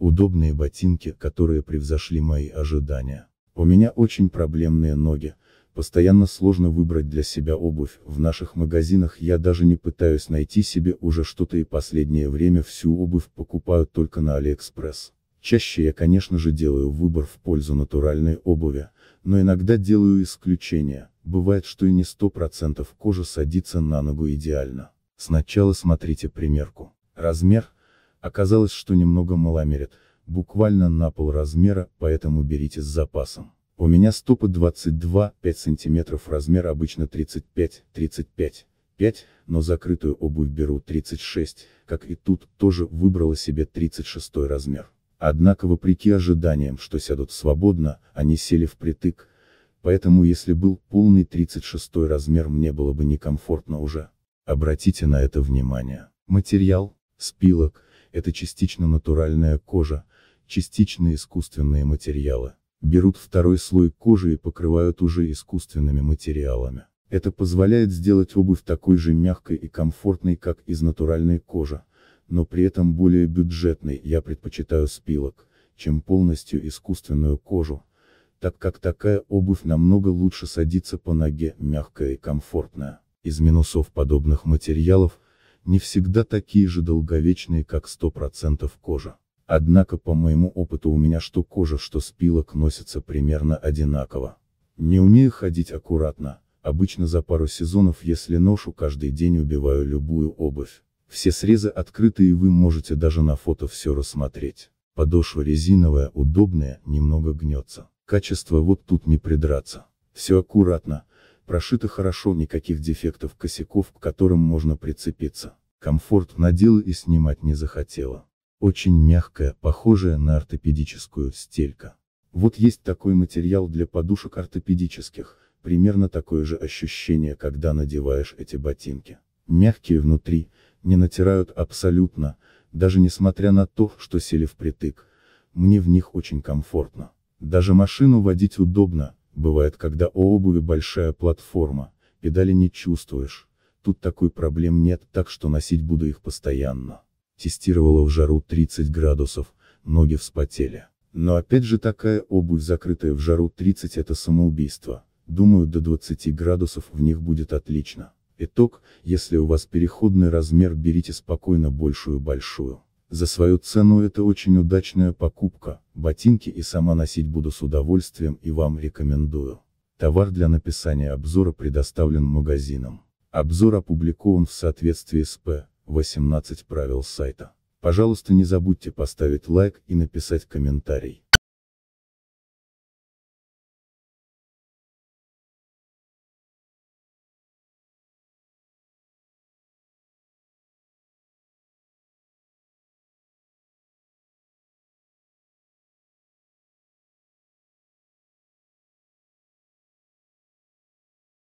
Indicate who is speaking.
Speaker 1: Удобные ботинки, которые превзошли мои ожидания. У меня очень проблемные ноги, постоянно сложно выбрать для себя обувь, в наших магазинах я даже не пытаюсь найти себе уже что-то и последнее время всю обувь покупаю только на Алиэкспресс. Чаще я конечно же делаю выбор в пользу натуральной обуви, но иногда делаю исключения, бывает что и не 100% кожа садится на ногу идеально. Сначала смотрите примерку. Размер, Оказалось, что немного маломерят, буквально на пол размера, поэтому берите с запасом. У меня стопы 22-5 сантиметров, размер обычно 35-35. 5, но закрытую обувь беру 36, как и тут, тоже выбрала себе 36 размер. Однако вопреки ожиданиям, что сядут свободно, они сели впритык, поэтому если был полный 36 размер мне было бы некомфортно уже. Обратите на это внимание. Материал, спилок, это частично натуральная кожа, частично искусственные материалы. Берут второй слой кожи и покрывают уже искусственными материалами. Это позволяет сделать обувь такой же мягкой и комфортной, как из натуральной кожи, но при этом более бюджетной, я предпочитаю спилок, чем полностью искусственную кожу, так как такая обувь намного лучше садится по ноге, мягкая и комфортная. Из минусов подобных материалов – не всегда такие же долговечные, как 100% кожа. Однако по моему опыту у меня что кожа, что спилок носятся примерно одинаково. Не умею ходить аккуратно, обычно за пару сезонов если ношу каждый день убиваю любую обувь. Все срезы открыты и вы можете даже на фото все рассмотреть. Подошва резиновая, удобная, немного гнется. Качество вот тут не придраться. Все аккуратно, прошито хорошо, никаких дефектов, косяков, к которым можно прицепиться. Комфорт надела и снимать не захотела. Очень мягкая, похожая на ортопедическую, стелька. Вот есть такой материал для подушек ортопедических, примерно такое же ощущение, когда надеваешь эти ботинки. Мягкие внутри, не натирают абсолютно, даже несмотря на то, что сели впритык. Мне в них очень комфортно. Даже машину водить удобно, Бывает, когда у обуви большая платформа, педали не чувствуешь. Тут такой проблем нет, так что носить буду их постоянно. Тестировала в жару 30 градусов, ноги вспотели. Но опять же такая обувь закрытая в жару 30 это самоубийство. Думаю до 20 градусов в них будет отлично. Итог, если у вас переходный размер берите спокойно большую-большую. За свою цену это очень удачная покупка, ботинки и сама носить буду с удовольствием и вам рекомендую. Товар для написания обзора предоставлен магазином. Обзор опубликован в соответствии с П. 18 правил сайта. Пожалуйста не забудьте поставить лайк и написать комментарий.